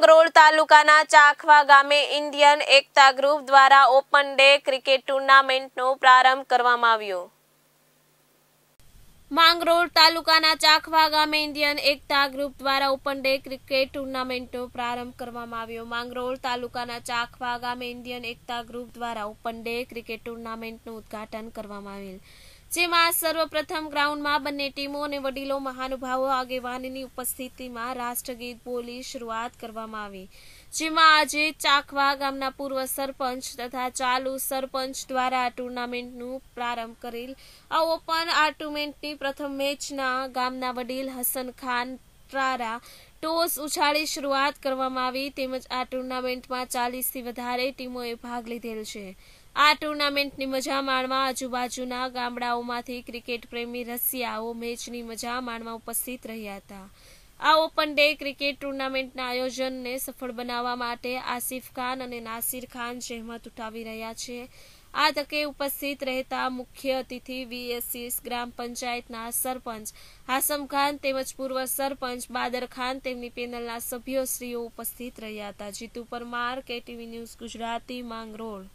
માંગરોળ તાલુકાના ચાખવા ગામે Indian Ekta group દ્વારા ઓપન ડે ક્રિકેટ ટુર્નામેન્ટનો પ્રારંભ કરવામાં આવ્યો માંગરોળ તાલુકાના ચાખવા ગામે ઇન્ડિયન એકતા ગ્રુપ દ્વારા ઓપન ડે ક્રિકેટ ટુર્નામેન્ટનો પ્રારંભ કરવામાં આવ્યો માંગરોળ તાલુકાના ચાખવા ગામે ઇન્ડિયન એકતા ગ્રુપ દ્વારા ઓપન ડે ક્રિકેટ ટુર્નામેન્ટનું ઉદ્ઘાટન કરવામાં આવેલ જેમાં સર્વપ્રથમ ગ્રાઉન્ડમાં બંને ટીમો અને વડીલો મહાનુભાવો આગેવાનની ઉપસ્થિતિમાં રાષ્ટ્રગીત બોલી શરૂઆત કરવામાં આવી જેમાં આજે ચાખવા ગામના પૂર્વ સરપંચ તથા ચાલુ સરપંચ દ્વારા ટુર્નામેન્ટનું પ્રારંભ કરેલ આવો પણ આ ટુર્નામેન્ટની પ્રથમ મેચના ગામના વડીલ હસન ખાન દ્વારા ટોસ ઉછાળી શરૂઆત કરવામાં આવી તેમજ આ ટુર્નામેન્ટમાં ચાલીસથી વધારે ટીમોએ ભાગ લીધેલ છે આ ટુર્નામેન્ટની મજા માણવા આજુબાજુના ગામડાઓમાંથી ક્રિકેટ પ્રેમી રસિયાઓ મેચની મજા માણવા ઉપસ્થિત રહ્યા હતા આ ઓપન ડે ક્રિકેટ ટુર્નામેન્ટના આયોજનને સફળ બનાવવા માટે આસિફ ખાન અને નાસિર ખાન જહેમત ઉઠાવી રહ્યા છે આ તકે ઉપસ્થિત રહેતા મુખ્ય અતિથિ વીએસસીસ ગ્રામ પંચાયતના સરપંચ હાસમ ખાન તેમજ પૂર્વ સરપંચ બાદર ખાન તેમની પેનલના સભ્યશ્રીઓ ઉપસ્થિત રહ્યા હતા જીતુ પરમાર કેટીવી ન્યૂઝ ગુજરાતી માંગરોળ